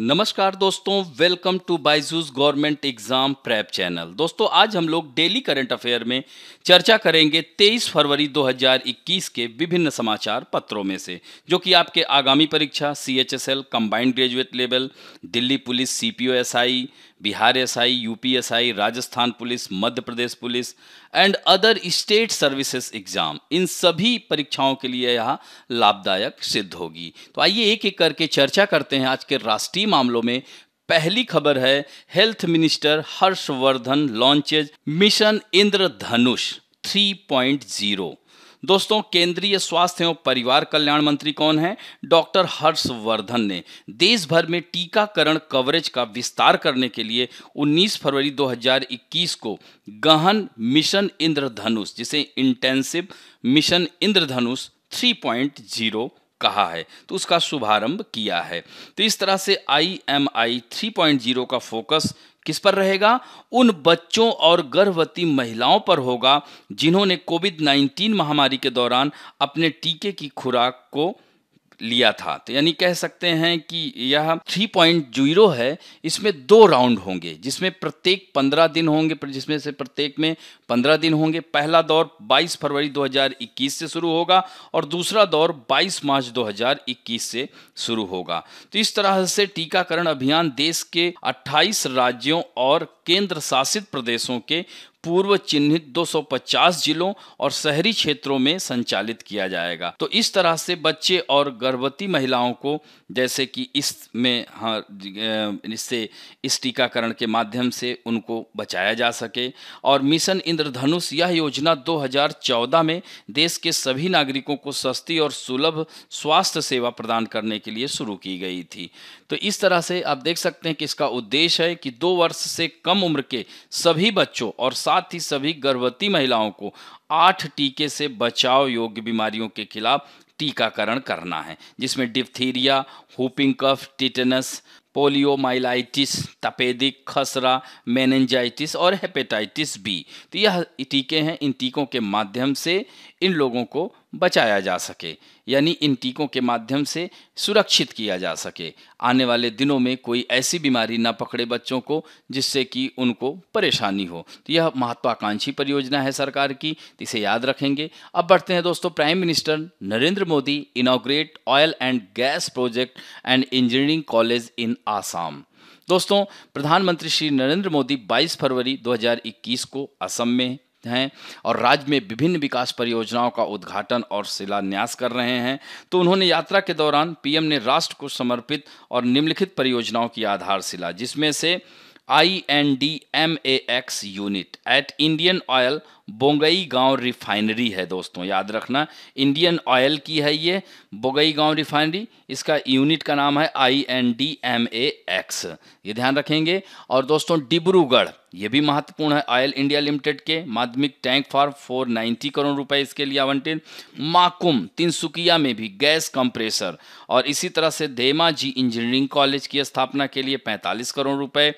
नमस्कार दोस्तों welcome to Byju's government exam prep channel दोस्तों आज हम लोग डेली करंट अफेयर में चर्चा करेंगे 23 फरवरी 2021 के विभिन्न समाचार पत्रों में से जो कि आपके आगामी परीक्षा C H S L combined graduate level Delhi police C P O S I Bihar P S I Rajasthan police Madhya Pradesh police and other state services exam इन सभी परीक्षाओं के लिए यह लाभदायक सिद्ध होगी तो आइए एक एक करके चर्चा करते हैं आज के राष्ट्रीय मामलों में पहली खबर है health minister Harshvardhan launches mission Indradhanush 3.0 दोस्तों केंद्रीय स्वास्थ्य एवं परिवार कल्याण मंत्री कौन है डॉक्टर हर्षवर्धन ने देश भर में टीकाकरण कवरेज का विस्तार करने के लिए 19 फरवरी 2021 को गहन मिशन इंद्रधनुष जिसे इंटेंसिव मिशन इंद्रधनुष 3.0 कहा है तो उसका शुभारंभ किया है तो इस तरह से I M I three point zero का फोकस किस पर रहेगा उन बच्चों और गर्भवती महिलाओं पर होगा जिन्होंने कोविड 19 महामारी के दौरान अपने टीके की खुराक को लिया था तो यानी कह सकते हैं कि यह थ्री पॉइंट जीरो है इसमें दो राउंड होंगे जिसमें प्रत्येक पंद्रह दिन होंगे जिसमें से प्रत्येक में पंद्रह दिन होंगे पहला दौर बाईस फरवरी 2021 से शुरू होगा और दूसरा दौर बाईस मार्च 2021 से शुरू होगा तो इस तरह से टीकाकरण अभियान देश के अट्ठाईस राज्यों और केंद्र शासित प्रदेशों के पूर्व चिन्हित 250 जिलों और शहरी क्षेत्रों में संचालित किया जाएगा तो इस तरह से बच्चे और गर्भवती महिलाओं को जैसे कि इसमें हाँ इससे इस टीकाकरण के माध्यम से उनको बचाया जा सके और मिशन इंद्रधनुष यह योजना 2014 में देश के सभी नागरिकों को सस्ती और सुलभ स्वास्थ्य सेवा प्रदान करने के लिए शुरू की गई थी तो इस तरह से आप देख सकते हैं कि इसका उद्देश्य है कि दो वर्ष से कम कम उम्र के सभी बच्चों और साथ ही सभी गर्भवती महिलाओं को आठ टीके से बचाव योग्य बीमारियों के खिलाफ टीकाकरण करना है जिसमें diphtheria whooping cough tetanus poliomyelitis तपेदिक खसरा मैनजाइटिस और हेपेटाइटिस बी तो यह टीके हैं इन टीकों के माध्यम से इन लोगों को बचाया जा सके यानी इन टीकों के माध्यम से सुरक्षित किया जा सके आने वाले दिनों में कोई ऐसी बीमारी ना पकड़े बच्चों को जिससे कि उनको परेशानी हो तो यह महत्वाकांक्षी परियोजना है सरकार की तो इसे याद रखेंगे अब बढ़ते हैं दोस्तों prime minister Narendra Modi inaugurate oil and gas project and engineering college in Assam दोस्तों प्रधानमंत्री श्री नरेंद्र मोदी 22 फरवरी 2021 को असम में हैं और राज्य में विभिन्न विकास परियोजनाओं का उद्घाटन और शिलान्यास कर रहे हैं तो उन्होंने यात्रा के दौरान पीएम ने राष्ट्र को समर्पित और निम्नलिखित परियोजनाओं की आधारशिला जिसमें से I N D M A X unit at Indian Oil Bongaigaon refinery है दोस्तों याद रखना इंडियन ऑयल की है ये बोगई गांव रिफाइनरी इसका यूनिट का नाम है I N D M A X ये ध्यान रखेंगे और दोस्तों डिब्रूगढ़ ये भी महत्वपूर्ण है ऑयल इंडिया लिमिटेड के माध्यमिक टैंक फोर 490 करोड़ रुपए इसके लिए आवंटित माकुम तिनसुकिया में भी गैस कंप्रेसर और इसी तरह से देमा जी इंजीनियरिंग कॉलेज की स्थापना के लिए पैंतालीस करोड़ रुपए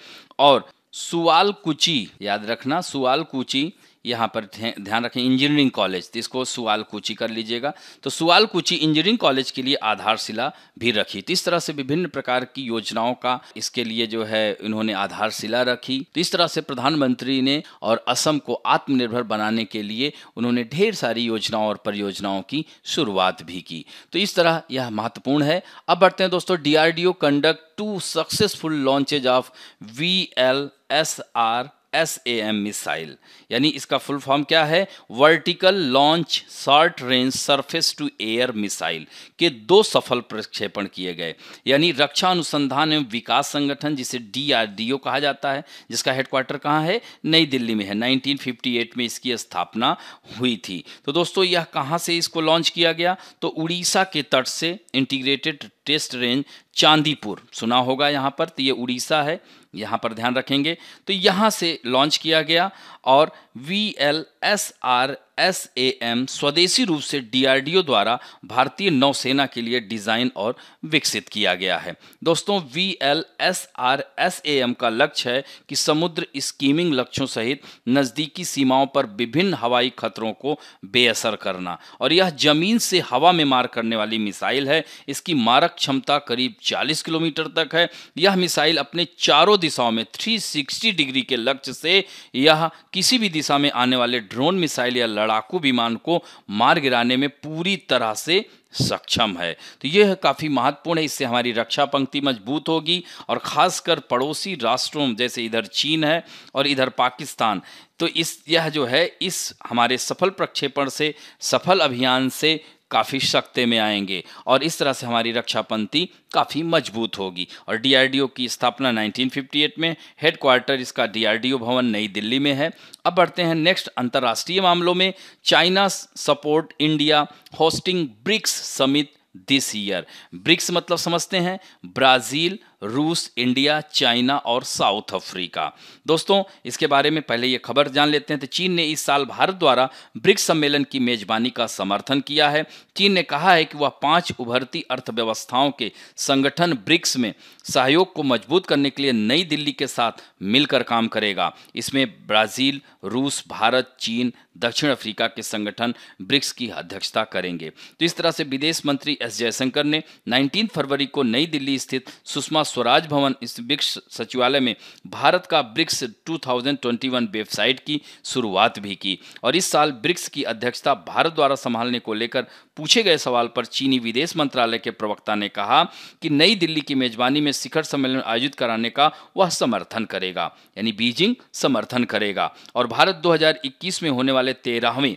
और सुवाल कुची याद रखना सुवाल कुची यहाँ पर ध्यान रखें इंजीनियरिंग कॉलेज तो इसको सुवाल कुची कर लीजिएगा तो सुवाल कुची इंजीनियरिंग कॉलेज के लिए आधारशिला भी रखी तो इस तरह से विभिन्न प्रकार की योजनाओं का इसके लिए जो है इन्होंने आधारशिला रखी तो इस तरह से प्रधानमंत्री ने और असम को आत्मनिर्भर बनाने के लिए उन्होंने ढेर सारी योजनाओं और परियोजनाओं की शुरुआत भी की तो इस तरह यह महत्वपूर्ण है अब बढ़ते हैं दोस्तों DRDO conduct two successful launches of V L S R S A M missile यानी इसका फुल फॉर्म क्या है vertical launch short range surface to air missile के दो सफल प्रक्षेपण किए गए यानी रक्षा अनुसंधान एवं विकास संगठन जिसे डीआरडीओ कहा जाता है जिसका हेडक्वार्टर कहाँ है नई दिल्ली में है 1958 में इसकी स्थापना हुई थी तो दोस्तों यह कहाँ से इसको लॉन्च किया गया तो उड़ीसा के तट से इंटीग्रेटेड टेस्ट रेंज चांदीपुर सुना होगा यहाँ पर तो ये उड़ीसा है यहाँ पर ध्यान रखेंगे तो यहाँ से लॉन्च किया गया और V L S R S A M स्वदेशी रूप से डी द्वारा भारतीय नौसेना के लिए डिजाइन और विकसित किया गया है दोस्तों V L S R S A M का लक्ष्य है कि समुद्र स्कीमिंग लक्ष्यों सहित नज़दीकी सीमाओं पर विभिन्न हवाई खतरों को बेअसर करना और यह जमीन से हवा में मार करने वाली मिसाइल है इसकी मारक क्षमता करीब 40 किलोमीटर तक है यह मिसाइल अपने चारों दिशाओं में 360 डिग्री के लक्ष्य से यह किसी भी दिशा में आने वाले ड्रोन मिसाइल या लड़ाकू विमान को मार गिराने में पूरी तरह से सक्षम है तो यह काफ़ी महत्वपूर्ण है इससे हमारी रक्षा पंक्ति मजबूत होगी और खासकर पड़ोसी राष्ट्रों जैसे इधर चीन है और इधर पाकिस्तान तो इस यह जो है इस हमारे सफल प्रक्षेपण से सफल अभियान से काफ़ी सख्ते में आएंगे और इस तरह से हमारी रक्षा पंक्ति काफ़ी मजबूत होगी और डीआरडीओ की स्थापना 1958 में हेडक्वार्टर इसका डीआरडीओ भवन नई दिल्ली में है अब बढ़ते हैं नेक्स्ट अंतर्राष्ट्रीय मामलों में China support India hosting BRICS summit this year BRICS मतलब समझते हैं ब्राज़ील रूस इंडिया चाइना और साउथ अफ्रीका दोस्तों इसके बारे में पहले ये खबर जान लेते हैं तो चीन ने इस साल भारत द्वारा ब्रिक्स सम्मेलन की मेजबानी का समर्थन किया है चीन ने कहा है कि वह पांच उभरती अर्थव्यवस्थाओं के संगठन ब्रिक्स में सहयोग को मजबूत करने के लिए नई दिल्ली के साथ मिलकर काम करेगा इसमें ब्राजील रूस भारत चीन दक्षिण अफ्रीका के संगठन ब्रिक्स की अध्यक्षता करेंगे तो इस तरह से विदेश मंत्री एस जयशंकर ने 19 फरवरी को नई दिल्ली स्थित सुषमा स्वराज भवन इस ब्रिक्स सचिवालय में भारत का ब्रिक्स 2021 वेबसाइट की शुरुआत भी की और इस साल ब्रिक्स की अध्यक्षता भारत द्वारा संभालने को लेकर पूछे गए सवाल पर चीनी विदेश मंत्रालय के प्रवक्ता ने कहा कि नई दिल्ली की मेजबानी में शिखर सम्मेलन आयोजित कराने का वह समर्थन करेगा यानी बीजिंग समर्थन करेगा और भारत 2021 में होने वाले तेरहवें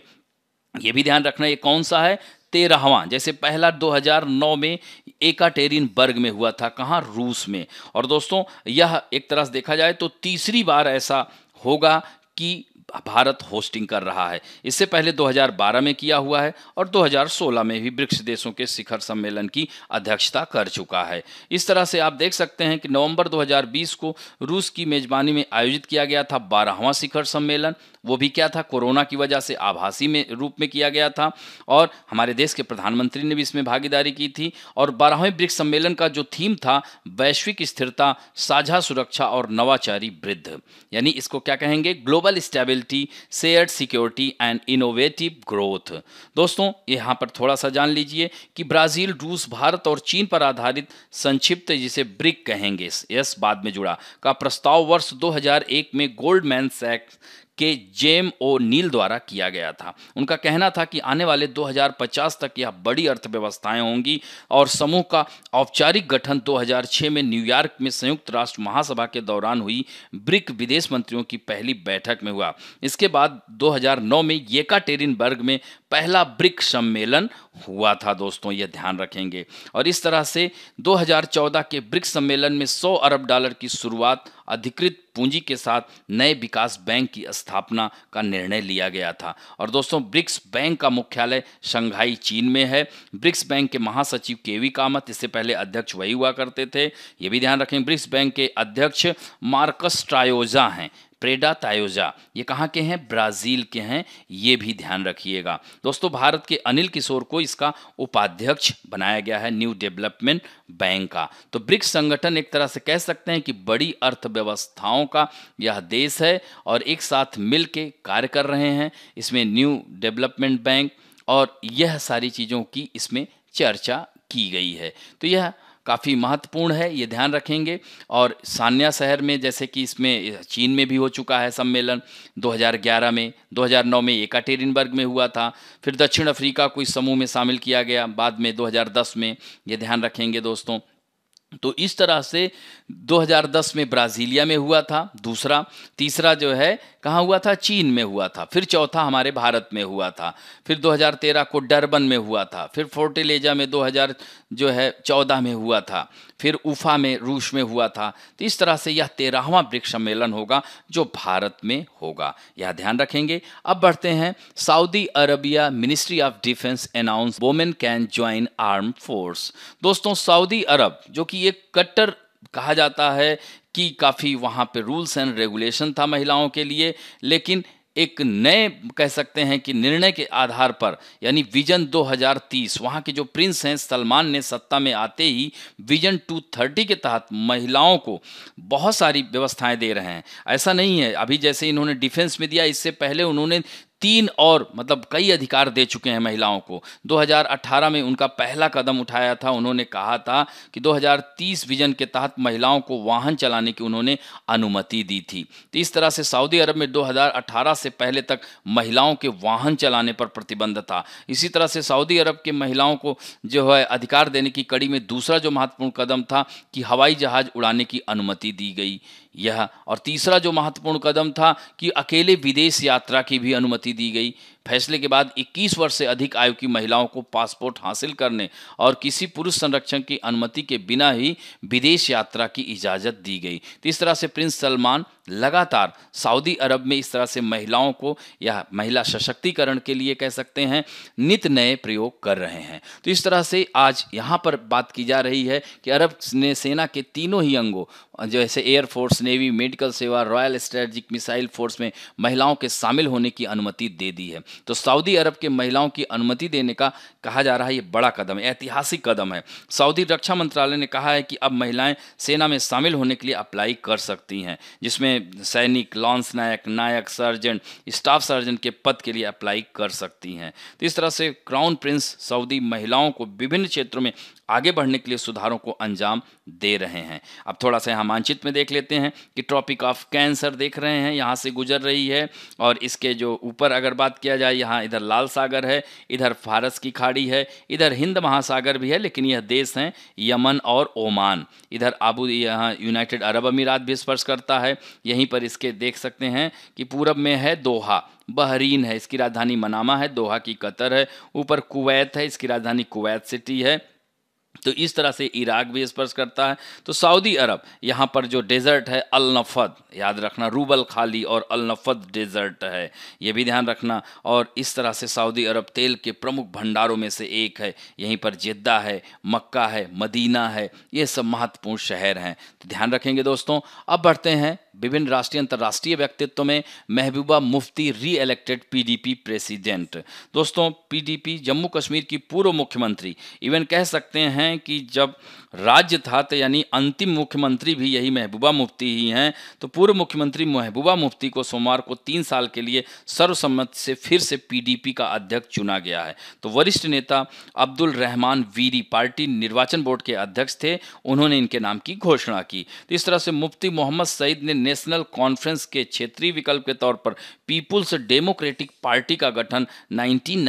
ये भी ध्यान रखना ये कौन सा है तेरहवा जैसे पहला 2009 में एकाटेरिन बर्ग में हुआ था कहाँ रूस में और दोस्तों यह एक तरह से देखा जाए तो तीसरी बार ऐसा होगा कि भारत होस्टिंग कर रहा है इससे पहले 2012 में किया हुआ है और 2016 में भी ब्रिक्स देशों के शिखर सम्मेलन की अध्यक्षता कर चुका है इस तरह से आप देख सकते हैं कि नवंबर 2020 को रूस की मेजबानी में आयोजित किया गया था बारहवां शिखर सम्मेलन वो भी क्या था कोरोना की वजह से आभासी में रूप में किया गया था और हमारे देश के प्रधानमंत्री ने भी इसमें भागीदारी की थी और बारहवें ब्रिक्स सम्मेलन का जो थीम था वैश्विक स्थिरता साझा सुरक्षा और नवाचारी वृद्ध यानी इसको क्या कहेंगे global stability share security and innovative growth दोस्तों यहाँ पर थोड़ा सा जान लीजिए कि ब्राज़ील रूस भारत और चीन पर आधारित संक्षिप्त जिसे ब्रिक कहेंगे यस बाद में जुड़ा का प्रस्ताव वर्ष 2001 में गोल्डमैन सैक्स के जेम ओ नील द्वारा किया गया था उनका कहना था कि आने वाले 2050 तक यह बड़ी अर्थव्यवस्थाएं होंगी और समूह का औपचारिक गठन 2006 में न्यूयॉर्क में संयुक्त राष्ट्र महासभा के दौरान हुई ब्रिक विदेश मंत्रियों की पहली बैठक में हुआ इसके बाद 2009 में येका टेरिनबर्ग में पहला ब्रिक सम्मेलन हुआ था दोस्तों ये ध्यान रखेंगे और इस तरह से 2014 के ब्रिक सम्मेलन में 100 अरब डॉलर की शुरुआत अधिकृत पूंजी के साथ नए विकास बैंक की स्थापना का निर्णय लिया गया था और दोस्तों ब्रिक्स बैंक का मुख्यालय शंघाई चीन में है ब्रिक्स बैंक के महासचिव के वी कामत इससे पहले अध्यक्ष वही हुआ करते थे ये भी ध्यान रखें ब्रिक्स बैंक के अध्यक्ष मार्कस ट्रायोजा हैं प्रेडा तायोजा ये कहाँ के हैं ब्राज़ील के हैं ये भी ध्यान रखिएगा दोस्तों भारत के अनिल किशोर को इसका उपाध्यक्ष बनाया गया है न्यू डेवलपमेंट बैंक का तो ब्रिक्स संगठन एक तरह से कह सकते हैं कि बड़ी अर्थव्यवस्थाओं का यह देश है और एक साथ मिल कार्य कर रहे हैं इसमें न्यू डेवलपमेंट बैंक और यह सारी चीज़ों की इसमें चर्चा की गई है तो यह काफ़ी महत्वपूर्ण है ये ध्यान रखेंगे और सान्या शहर में जैसे कि इसमें चीन में भी हो चुका है सम्मेलन 2011 में 2009 में एकाटेरिनबर्ग में हुआ था फिर दक्षिण अफ्रीका को इस समूह में शामिल किया गया बाद में 2010 में ये ध्यान रखेंगे दोस्तों तो इस तरह से 2010 में ब्राज़ीलिया में हुआ था दूसरा तीसरा जो है कहाँ हुआ था चीन में हुआ था फिर चौथा हमारे भारत में हुआ था फिर 2013 को डरबन में हुआ था फिर फोर्टिलेजा में 2000 जो है 14 में हुआ था फिर उफा में रूस में हुआ था तो इस तरह से यह तेरहवा ब्रिक्स सम्मेलन होगा जो भारत में होगा यह ध्यान रखेंगे अब बढ़ते हैं Saudi Arabia ministry of defence announce women can join arm force दोस्तों सऊदी अरब जो कि एक कट्टर कहा जाता है कि काफ़ी वहाँ पे रूल्स एंड रेगुलेशन था महिलाओं के लिए लेकिन एक नए कह सकते हैं कि निर्णय के आधार पर यानी विजन 2030 वहां के जो प्रिंस हैं सलमान ने सत्ता में आते ही विजन 230 के तहत महिलाओं को बहुत सारी व्यवस्थाएं दे रहे हैं ऐसा नहीं है अभी जैसे इन्होंने डिफेंस में दिया इससे पहले उन्होंने तीन और मतलब कई अधिकार दे चुके हैं महिलाओं को 2018 में उनका पहला कदम उठाया था उन्होंने कहा था कि 2030 विजन के तहत महिलाओं को वाहन चलाने की उन्होंने अनुमति दी थी तो इस तरह से सऊदी अरब में 2018 से पहले तक महिलाओं के वाहन चलाने पर प्रतिबंध था इसी तरह से सऊदी अरब के महिलाओं को जो है अधिकार देने की कड़ी में दूसरा जो महत्वपूर्ण कदम था कि हवाई जहाज उड़ाने की अनुमति दी गई यह और तीसरा जो महत्वपूर्ण कदम था कि अकेले विदेश यात्रा की भी अनुमति अनुमति दी गई फैसले के बाद 21 वर्ष से अधिक आयु की महिलाओं को पासपोर्ट हासिल करने और किसी पुरुष संरक्षण की अनुमति के बिना ही विदेश यात्रा की इजाज़त दी गई तो इस तरह से प्रिंस सलमान लगातार सऊदी अरब में इस तरह से महिलाओं को या महिला सशक्तिकरण के लिए कह सकते हैं नित नए प्रयोग कर रहे हैं तो इस तरह से आज यहाँ पर बात की जा रही है कि अरब ने सेना के तीनों ही अंगों जैसे एयरफोर्स नेवी मेडिकल सेवा रॉयल स्ट्रेटजिक मिसाइल फोर्स में महिलाओं के शामिल होने की अनुमति दे दी है तो सऊदी अरब के महिलाओं की अनुमति देने का कहा जा रहा है ये बड़ा कदम ऐतिहासिक कदम है सऊदी रक्षा मंत्रालय ने कहा है कि अब महिलाएं सेना में शामिल होने के लिए अप्लाई कर सकती हैं जिसमें सैनिक lance naik naik surgeon staff surgeon के पद के लिए अप्लाई कर सकती हैं तो इस तरह से क्राउन प्रिंस सऊदी महिलाओं को विभिन्न क्षेत्रों में आगे बढ़ने के लिए सुधारों को अंजाम दे रहे हैं अब थोड़ा सा यहाँ मानचित्र में देख लेते हैं कि ट्रॉपिक ऑफ कैंसर देख रहे हैं यहाँ से गुजर रही है और इसके जो ऊपर अगर बात किया जाए यहाँ इधर लाल सागर है इधर फारस की खाड़ी है इधर हिंद महासागर भी है लेकिन यह देश हैं यमन और ओमान इधर आबू यहाँ यूनाइटेड अरब अमीरात भी स्पर्श करता है यहीं पर इसके देख सकते हैं कि पूरब में है दोहा बहरीन है इसकी राजधानी मनामा है दोहा की कतर है ऊपर कुवैत है इसकी राजधानी कुवैत सिटी है तो इस तरह से इराक भी स्पर्श करता है तो सऊदी अरब यहाँ पर जो डेजर्ट है अल नफद याद रखना रूबल खाली और अल नफद डेजर्ट है ये भी ध्यान रखना और इस तरह से सऊदी अरब तेल के प्रमुख भंडारों में से एक है यहीं पर जिद्दा है मक्का है मदीना है ये सब महत्वपूर्ण शहर हैं तो ध्यान रखेंगे दोस्तों अब बढ़ते हैं विभिन्न राष्ट्रीय अंतर्राष्ट्रीय व्यक्तित्व में Mehbooba Mufti re elected PDP president दोस्तों पीडीपी जम्मू कश्मीर की पूर्व मुख्यमंत्री इवन कह सकते हैं कि जब राज्य था तो यानी अंतिम मुख्यमंत्री भी यही महबूबा मुफ्ती ही हैं तो पूर्व मुख्यमंत्री महबूबा मुफ्ती को सोमवार को तीन साल के लिए सर्वसम्मत से फिर से पीडीपी का अध्यक्ष चुना गया है तो वरिष्ठ नेता अब्दुल रहमान वीरी पार्टी निर्वाचन बोर्ड के अध्यक्ष थे उन्होंने इनके नाम की घोषणा की तो इस तरह से मुफ्ती मोहम्मद सईद ने नेशनल कॉन्फ्रेंस के क्षेत्रीय विकल्प के तौर पर पीपुल्स डेमोक्रेटिक पार्टी का गठन नाइनटीन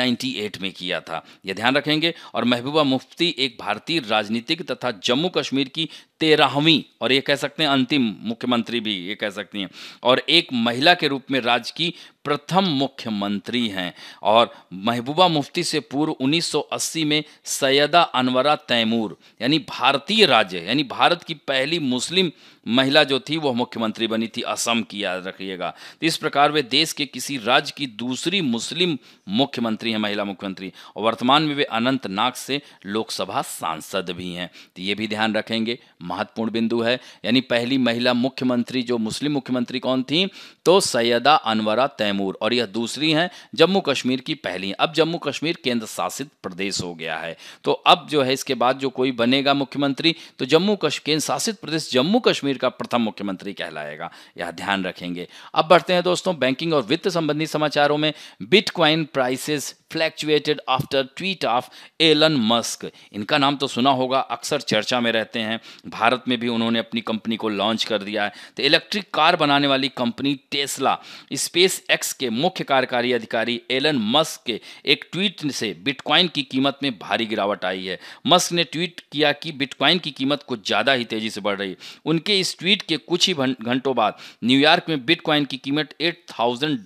में किया था यह ध्यान रखेंगे और महबूबा मुफ्ती एक भारतीय राजनीतिक तथा जम्मू कश्मीर की तेरहवीं और ये कह सकते हैं अंतिम मुख्यमंत्री भी ये कह सकती हैं और एक महिला के रूप में राज्य की प्रथम मुख्यमंत्री हैं और महबूबा मुफ्ती से पूर्व 1980 में सैयदा अनवरा तैमूर यानी भारतीय राज्य यानी भारत की पहली मुस्लिम महिला जो थी वह मुख्यमंत्री बनी थी असम की याद रखिएगा तो इस प्रकार वे देश के किसी राज्य की दूसरी मुस्लिम मुख्यमंत्री हैं महिला मुख्यमंत्री और वर्तमान में वे अनंतनाग से लोकसभा सांसद भी हैं तो ये भी ध्यान रखेंगे महत्वपूर्ण बिंदु है यानी पहली महिला मुख्यमंत्री जो मुस्लिम मुख्यमंत्री कौन थी तो सैयदा अनवरा तैमूर और यह दूसरी हैं जम्मू कश्मीर की पहली अब जम्मू कश्मीर केंद्र शासित प्रदेश हो गया है तो अब जो है इसके बाद जो कोई बनेगा मुख्यमंत्री तो जम्मू केंद्र शासित प्रदेश जम्मू कश्मीर का प्रथम मुख्यमंत्री कहलाएगा यह ध्यान रखेंगे अब बढ़ते हैं दोस्तों बैंकिंग और वित्त संबंधी समाचारों में bitcoin prices fluctuated after tweet of Elon Musk इनका नाम तो सुना होगा अक्सर चर्चा में रहते हैं भारत में भी उन्होंने अपनी कंपनी को लॉन्च कर दिया है तो इलेक्ट्रिक कार बनाने वाली कंपनी टेस्ला स्पेस एक्स के मुख्य कार्यकारी अधिकारी एलन मस्क के एक ट्वीट से बिटकॉइन की कीमत में भारी गिरावट आई है मस्क ने ट्वीट किया कि बिटकॉइन की कीमत कुछ ज़्यादा ही तेज़ी से बढ़ रही है उनके इस ट्वीट के कुछ ही घंटों बाद न्यूयॉर्क में बिटकॉइन की कीमत एट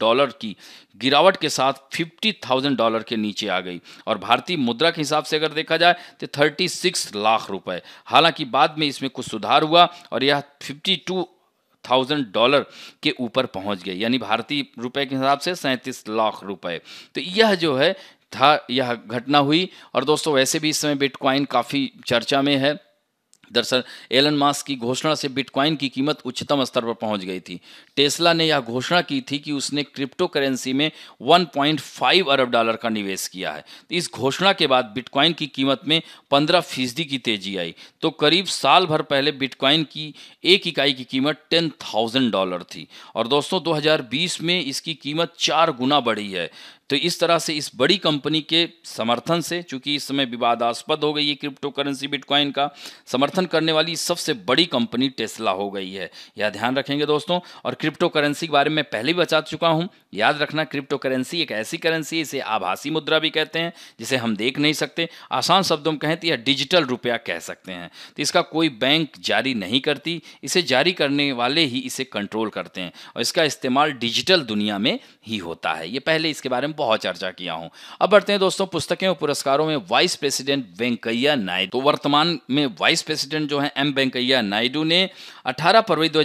डॉलर की गिरावट के साथ 50,000 डॉलर के नीचे आ गई और भारतीय मुद्रा के हिसाब से अगर देखा जाए तो 36 लाख रुपए हालांकि बाद में इसमें कुछ सुधार हुआ और यह 52,000 थाउजेंड डॉलर के ऊपर पहुंच गई यानी भारतीय रुपए के हिसाब से सैंतीस लाख रुपए तो यह जो है था यह घटना हुई और दोस्तों वैसे भी इस समय बिटकॉइन काफ़ी चर्चा में है दरअसल एलन मास्क की घोषणा से बिटकॉइन की कीमत उच्चतम स्तर पर पहुंच गई थी टेस्ला ने यह घोषणा की थी कि उसने क्रिप्टो करेंसी में 1.5 अरब डॉलर का निवेश किया है इस घोषणा के बाद बिटकॉइन की कीमत में 15 फीसदी की तेजी आई तो करीब साल भर पहले बिटकॉइन की एक इकाई की कीमत टेन थाउजेंड डॉलर थी और दोस्तों दो में इसकी कीमत चार गुना बढ़ी है तो इस तरह से इस बड़ी कंपनी के समर्थन से चूंकि इस समय विवादास्पद हो गई है क्रिप्टो करेंसी बिटकॉइन का समर्थन करने वाली सबसे बड़ी कंपनी टेस्ला हो गई है यह ध्यान रखेंगे दोस्तों और क्रिप्टो करेंसी के बारे में पहले भी बचा चुका हूं याद रखना क्रिप्टो करेंसी एक ऐसी करेंसी है इसे आभासी मुद्रा भी कहते हैं जिसे हम देख नहीं सकते आसान शब्दों में कहें तो यह डिजिटल रुपया कह सकते हैं तो इसका कोई बैंक जारी नहीं करती इसे जारी करने वाले ही इसे कंट्रोल करते हैं और इसका इस्तेमाल डिजिटल दुनिया में ही होता है ये पहले इसके बारे में बहुत चर्चा किया हूं अब बढ़ते हैं दोस्तों पुस्तकें और पुरस्कारों में वाइस प्रेसिडेंट वेंकैया नायडू तो वर्तमान में वाइस प्रेसिडेंट जो है एम वेंकैया नायडू ने 18 फरवरी दो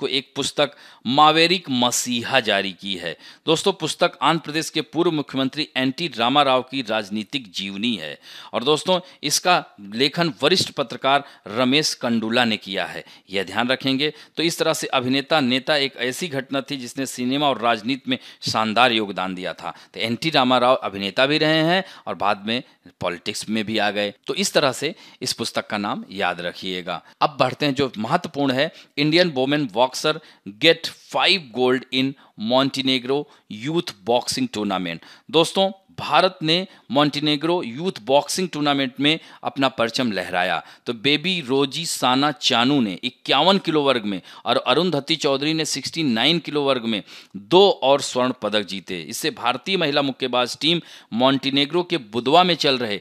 को एक पुस्तक मावेरिक मसीहा जारी की है दोस्तों पुस्तक आंध्र प्रदेश के पूर्व मुख्यमंत्री एन टी रामा राव की राजनीतिक जीवनी है और दोस्तों इसका लेखन वरिष्ठ पत्रकार रमेश कंडुला ने किया है यह ध्यान रखेंगे तो इस तरह से अभिनेता नेता एक ऐसी घटना थी जिसने सिनेमा और राजनीति में शानदार योगदान दिया था तो एन टी रामा राव अभिनेता भी रहे हैं और बाद में पॉलिटिक्स में भी आ गए तो इस तरह से इस पुस्तक का नाम याद रखिएगा अब बढ़ते हैं जो महत्वपूर्ण है Indian women boxer get five gold in Montenegro youth boxing tournament दोस्तों भारत ने मॉन्टीनेग्रो यूथ बॉक्सिंग टूर्नामेंट में अपना परचम लहराया तो बेबी रोजी साना चानू ने इक्यावन किलो वर्ग में और अरुंधति चौधरी ने 69 किलो वर्ग में दो और स्वर्ण पदक जीते इससे भारतीय महिला मुक्केबाज टीम मॉन्टीनेग्रो के बुधवा में चल रहे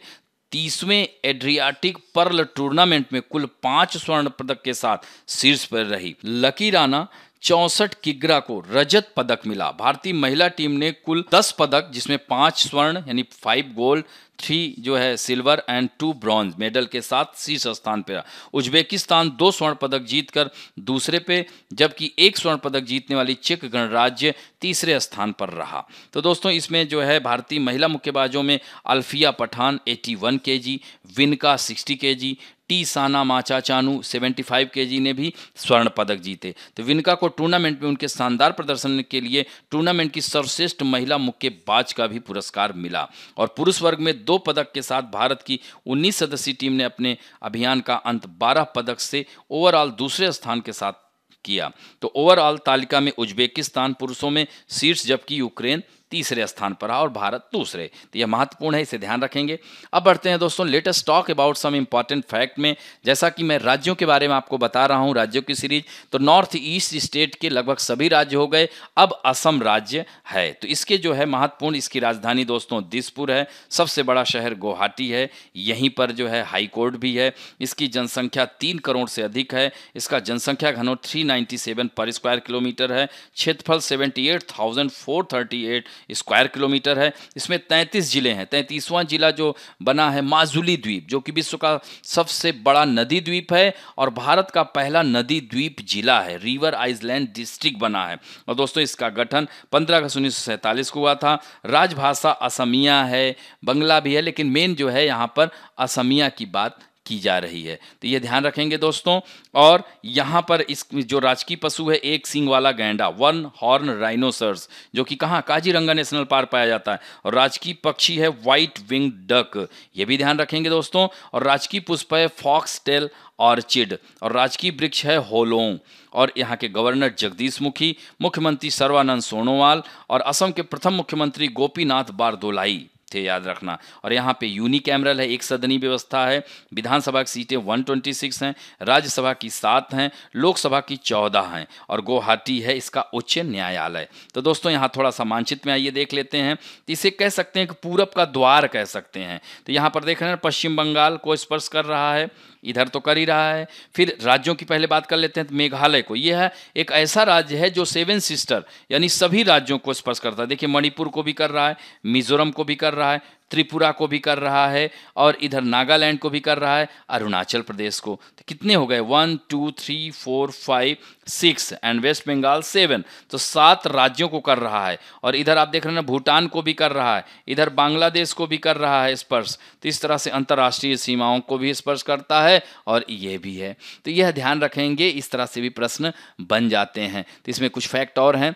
तीसवें एड्रियाटिक पर्ल टूर्नामेंट में कुल पांच स्वर्ण पदक के साथ शीर्ष पर रही लकी राना चौसठ किग्रा को रजत पदक मिला भारतीय महिला टीम ने कुल 10 पदक जिसमें पांच स्वर्ण यानी फाइव गोल्ड थ्री जो है silver and two bronze medal के साथ शीर्ष स्थान पर उज्बेकिस्तान दो स्वर्ण पदक जीतकर दूसरे पे जबकि एक स्वर्ण पदक जीतने वाली चेक गणराज्य तीसरे स्थान पर रहा तो दोस्तों इसमें जो है भारतीय महिला मुक्केबाजों में Alfiya Pathan 81 KG Vinka 60 KG T Sana Macha Chanu K G ने भी स्वर्ण पदक जीते तो विनका को टूर्नामेंट में उनके शानदार प्रदर्शन के लिए टूर्नामेंट की सर्वश्रेष्ठ महिला मुक्केबाज का भी पुरस्कार मिला और पुरुष वर्ग में दो पदक के साथ भारत की उन्नीस सदस्यीय टीम ने अपने अभियान का अंत बारह पदक से ओवरऑल दूसरे स्थान के साथ किया तो ओवरऑल तालिका में उज्बेकिस्तान पुरुषों में शीर्ष जबकि यूक्रेन तीसरे स्थान पर रहा और भारत दूसरे तो यह महत्वपूर्ण है इसे ध्यान रखेंगे अब बढ़ते हैं दोस्तों latest talk about some important fact में जैसा कि मैं राज्यों के बारे में आपको बता रहा हूँ राज्यों की सीरीज तो नॉर्थ ईस्ट स्टेट के लगभग सभी राज्य हो गए अब असम राज्य है तो इसके जो है महत्वपूर्ण इसकी राजधानी दोस्तों दिसपुर है सबसे बड़ा शहर गुवाहाटी है यहीं पर जो है हाईकोर्ट भी है इसकी जनसंख्या तीन करोड़ से अधिक है इसका जनसंख्या घनो थ्री पर स्क्वायर किलोमीटर है क्षेत्रफल सेवेंटी स्क्वायर किलोमीटर है इसमें तैंतीस जिले हैं तैंतीसवां जिला जो बना है माजुली द्वीप जो कि विश्व का सबसे बड़ा नदी द्वीप है और भारत का पहला नदी द्वीप जिला है रिवर आइसलैंड डिस्ट्रिक्ट बना है और दोस्तों इसका गठन पंद्रह अगस्त उन्नीस को हुआ था राजभाषा असमिया है बंगला भी है लेकिन मेन जो है यहाँ पर असमिया की बात की जा रही है तो ये ध्यान रखेंगे दोस्तों और यहाँ पर इस जो राजकीय पशु है एक सिंग वाला गैंडा वन हॉर्न राइनोसर्स जो कि कहाँ काजीरंगा नेशनल पार्क पाया जाता है और राजकीय पक्षी है व्हाइट विंग डक ये भी ध्यान रखेंगे दोस्तों और राजकीय पुष्प है फॉक्स टेल ऑर्चिड और राजकीय वृक्ष है होलोंग और यहाँ के गवर्नर जगदीश मुखी मुख्यमंत्री सर्वानंद सोनोवाल और असम के प्रथम मुख्यमंत्री गोपीनाथ बारदोलाई थे याद रखना और यहाँ पे यूनिक कैमरल है एक सदनी व्यवस्था है विधानसभा की सीटें 126 हैं राज्यसभा की सात हैं लोकसभा की चौदह हैं और गुवाहाटी है इसका उच्च न्यायालय तो दोस्तों यहाँ थोड़ा सा मानचित्र में आइए देख लेते हैं इसे कह सकते हैं कि पूरब का द्वार कह सकते हैं तो यहाँ पर देख रहे हैं पश्चिम बंगाल को स्पर्श कर रहा है इधर तो कर ही रहा है फिर राज्यों की पहले बात कर लेते हैं तो मेघालय को यह है एक ऐसा राज्य है जो सेवन सिस्टर यानी सभी राज्यों को स्पर्श करता है देखिए मणिपुर को भी कर रहा है मिजोरम को भी कर रहा है त्रिपुरा को भी कर रहा है और इधर नागालैंड को भी कर रहा है अरुणाचल प्रदेश को तो कितने हो गए one two three four five six and West Bengal seven तो सात राज्यों को कर रहा है और इधर आप देख रहे हैं ना भूटान को भी कर रहा है इधर बांग्लादेश को भी कर रहा है स्पर्श तो इस तरह से अंतर्राष्ट्रीय सीमाओं को भी स्पर्श करता है और ये भी है तो यह ध्यान रखेंगे इस तरह से भी प्रश्न बन जाते हैं तो इसमें कुछ फैक्ट और हैं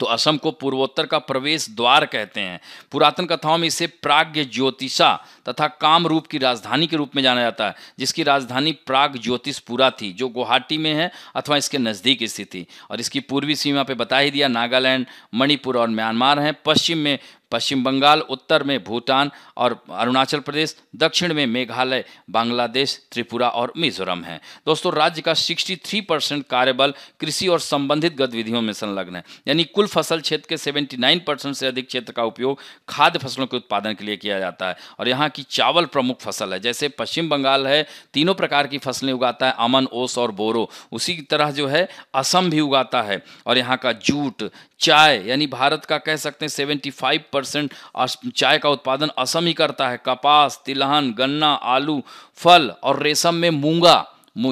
तो असम को पूर्वोत्तर का प्रवेश द्वार कहते हैं पुरातन कथाओं में इसे प्राग्ञ ज्योतिषा तथा कामरूप की राजधानी के रूप में जाना जाता है जिसकी राजधानी प्राग ज्योतिषपुरा थी जो गुवाहाटी में है अथवा इसके नज़दीक स्थित थी और इसकी पूर्वी सीमा पर बता ही दिया नागालैंड मणिपुर और म्यांमार हैं पश्चिम में पश्चिम बंगाल उत्तर में भूटान और अरुणाचल प्रदेश दक्षिण में मेघालय बांग्लादेश त्रिपुरा और मिजोरम है दोस्तों राज्य का 63 परसेंट कार्यबल कृषि और संबंधित गतिविधियों में संलग्न है यानी कुल फसल क्षेत्र के 79 परसेंट से अधिक क्षेत्र का उपयोग खाद्य फसलों के उत्पादन के लिए किया जाता है और यहाँ की की चावल प्रमुख फसल है जैसे पश्चिम बंगाल है तीनों प्रकार की फसलें उगाता है अमन ओस और बोरो उसी तरह जो है असम भी उगाता है और यहाँ का जूट चाय यानी भारत का कह सकते हैं सेवेंटी फाइव परसेंट चाय का उत्पादन असम ही करता है कपास तिलहन गन्ना आलू फल और रेशम में मूंगा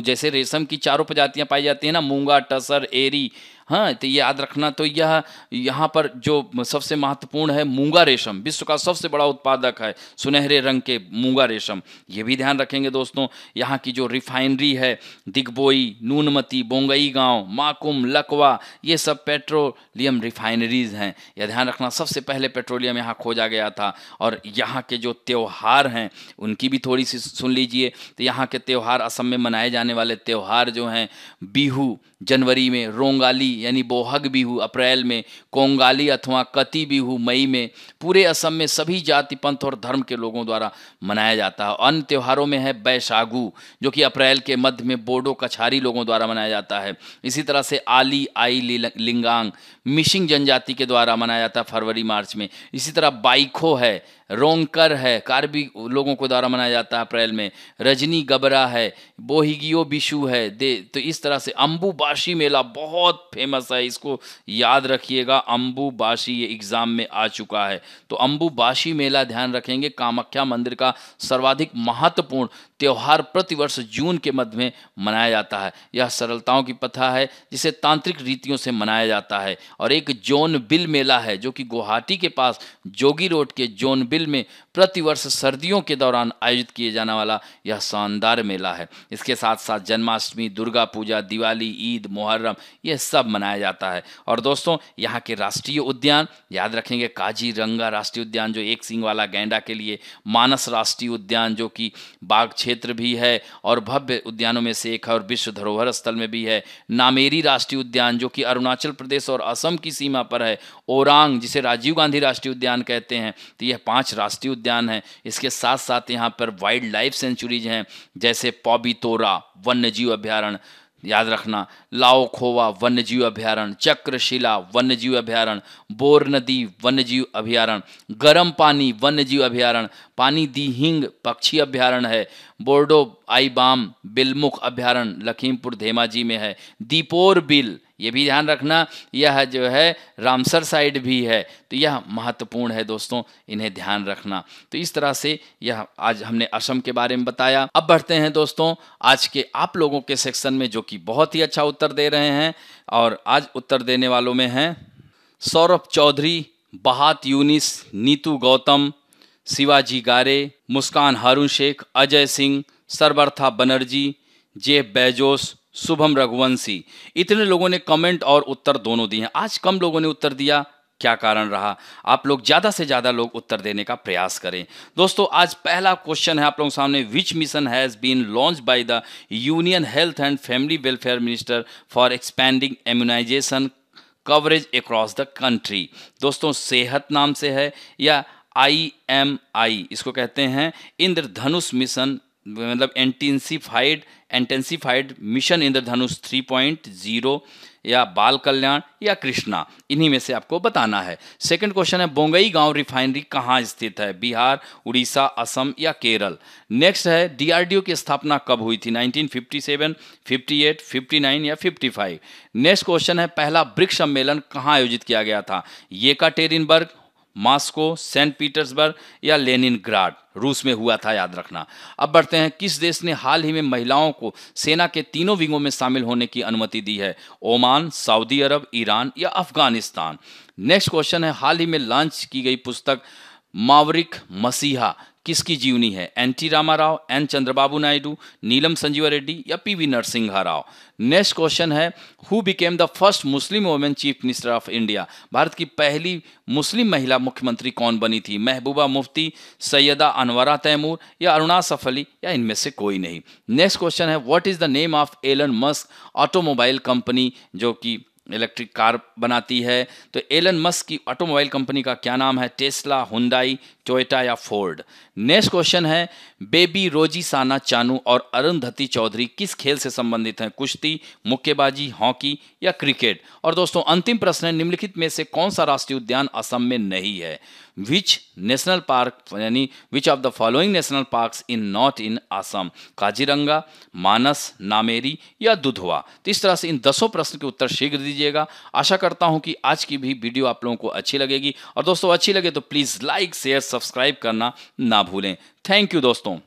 जैसे रेशम की चारों प्रजातियां पाई जाती हैं ना मूंगा टसर एरी हाँ तो ये याद रखना तो यह यहाँ पर जो सबसे महत्वपूर्ण है मूंगा रेशम विश्व का सबसे बड़ा उत्पादक है सुनहरे रंग के मूंगा रेशम ये भी ध्यान रखेंगे दोस्तों यहाँ की जो रिफाइनरी है दिग्बोई नूनमती बोंगई गांव माकुम लकवा ये सब पेट्रोलियम रिफाइनरीज हैं यह ध्यान रखना सबसे पहले पेट्रोलियम यहाँ खोजा गया था और यहाँ के जो त्यौहार हैं उनकी भी थोड़ी सी सुन लीजिए तो यहाँ के त्यौहार असम में मनाए जाने वाले त्यौहार जो हैं बिहू जनवरी में रोंगाली यानी बोहग बिहू अप्रैल में कोंगाली अथवा कति बिहू मई में पूरे असम में सभी जाति पंथ और धर्म के लोगों द्वारा मनाया जाता है अन्य त्योहारों में है बैशागु जो कि अप्रैल के मध्य में बोडो कछारी लोगों द्वारा मनाया जाता है इसी तरह से आली आई लिंगांग मिशिंग जनजाति के द्वारा मनाया जाता है फरवरी मार्च में इसी तरह बाइखो है रोंगकर है कार्बी लोगों को द्वारा मनाया जाता है अप्रैल में रजनी गबरा है बोहिगियो बिशु है दे तो इस तरह से अम्बुबाशी मेला बहुत फेमस फेमस है इसको याद रखिएगा अंबुबाशी ये एग्ज़ाम में आ चुका है तो अंबुबाशी मेला ध्यान रखेंगे कामाख्या मंदिर का सर्वाधिक महत्वपूर्ण त्यौहार प्रतिवर्ष जून के मध्य में मनाया जाता है यह सरलताओं की प्रथा है जिसे तांत्रिक रीतियों से मनाया जाता है और एक जोन बिल मेला है जो कि गुवाहाटी के पास जोगी रोड के जोन बिल में प्रतिवर्ष सर्दियों के दौरान आयोजित किए जाने वाला यह शानदार मेला है इसके साथ साथ जन्माष्टमी दुर्गा पूजा दिवाली ईद मुहर्रम यह सब मनाया जाता है और दोस्तों यहाँ के राष्ट्रीय उद्यान याद रखेंगे रंगा राष्ट्रीय उद्यान जो एक सिंह वाला गैंडा के लिए मानस राष्ट्रीय उद्यान जो कि बाघ क्षेत्र भी है और भव्य उद्यानों में से एक है और विश्व धरोहर स्थल में भी है नामेरी राष्ट्रीय उद्यान जो कि अरुणाचल प्रदेश और असम की सीमा पर है ओरांग जिसे राजीव गांधी राष्ट्रीय उद्यान कहते हैं तो यह पाँच राष्ट्रीय उद्यान हैं इसके साथ साथ यहाँ पर वाइल्ड लाइफ सेंचुरीज हैं जैसे पॉबीतोरा वन्य जीव अभ्यारण्य याद रखना लाओ खोवा वन्य जीव अभ्यारण्य चक्रशिला वन्य जीव अभ्यारण्य बोर नदी वन्य जीव अभ्यारण्य गर्म पानी वन्य जीव अभ्यारण्य पानी दी हिंग पक्षी अभ्यारण्य है बोर्डो आईबाम बिलमुख अभ्यारण लखीमपुर धेमाजी में है दीपोर बिल ये भी ध्यान रखना यह जो है रामसर साइड भी है तो यह महत्वपूर्ण है दोस्तों इन्हें ध्यान रखना तो इस तरह से यह आज हमने असम के बारे में बताया अब बढ़ते हैं दोस्तों आज के आप लोगों के सेक्शन में जो कि बहुत ही अच्छा उत्तर दे रहे हैं और आज उत्तर देने वालों में हैं सौरभ चौधरी बहात यूनिस नीतू गौतम शिवाजी गारे मुस्कान हारून शेख अजय सिंह सरबरथा बनर्जी जेफ बैजोस शुभम रघुवंशी इतने लोगों ने कमेंट और उत्तर दोनों दिए हैं आज कम लोगों ने उत्तर दिया क्या कारण रहा आप लोग ज़्यादा से ज़्यादा लोग उत्तर देने का प्रयास करें दोस्तों आज पहला क्वेश्चन है आप लोगों सामने which mission has been launch by the union health and family welfare minister for expanding immunisation coverage across the country दोस्तों सेहत नाम से है या आई एम आई इसको कहते हैं इंद्रधनुष मिशन मतलब एंटीसीफाइड एंटेंसीफाइड मिशन इंद्रधनुष 3.0 या बाल कल्याण या कृष्णा इन्हीं में से आपको बताना है सेकंड क्वेश्चन है बोंगई गांव रिफाइनरी कहाँ स्थित है बिहार उड़ीसा असम या केरल नेक्स्ट है डीआरडीओ की स्थापना कब हुई थी 1957, 58, 59 या 55 नेक्स्ट क्वेश्चन है पहला ब्रिक्स सम्मेलन कहाँ आयोजित किया गया था येकाटेरिनबर्ग मास्को सेंट पीटर्सबर्ग या लेनिनग्राड रूस में हुआ था याद रखना अब बढ़ते हैं किस देश ने हाल ही में महिलाओं को सेना के तीनों विंगों में शामिल होने की अनुमति दी है ओमान सऊदी अरब ईरान या अफगानिस्तान नेक्स्ट क्वेश्चन है हाल ही में लॉन्च की गई पुस्तक मावरिक मसीहा किसकी जीवनी है N T Rama Rao N Chandrababu Naidu Neelam Sanjiva Reddy या P V Narasimha Rao next question है who became the first Muslim women chief minister of India Bharat की पहली मुस्लिम महिला मुख्यमंत्री कौन बनी थी महबूबा मुफ्ती सैयदा अनवरा तैमूर या अरुणा सफली या इनमें से कोई नहीं नेक्स्ट क्वेश्चन है what is the name of Elon Musk automobile company जो कि इलेक्ट्रिक कार बनाती है तो एलन मस्क की ऑटोमोबाइल कंपनी का क्या नाम है टेस्ला हुंडाई टोयटा या फोर्ड नेक्स्ट क्वेश्चन है बेबी रोजी साना चानू और अरुंधति चौधरी किस खेल से संबंधित हैं कुश्ती मुक्केबाजी हॉकी या क्रिकेट और दोस्तों अंतिम प्रश्न है निम्नलिखित में से कौन सा राष्ट्रीय उद्यान असम में नहीं है विच नेशनल पार्क यानी which of the following national park in not in Assam Kaziranga Manas Nameri या दुधवा तो इस तरह से इन दसों प्रश्न के उत्तर शीघ्र दीजिएगा आशा करता हूं कि आज की भी वीडियो आप लोगों को अच्छी लगेगी और दोस्तों अच्छी लगे तो प्लीज़ लाइक शेयर सब्सक्राइब करना ना भूलें थैंक यू दोस्तों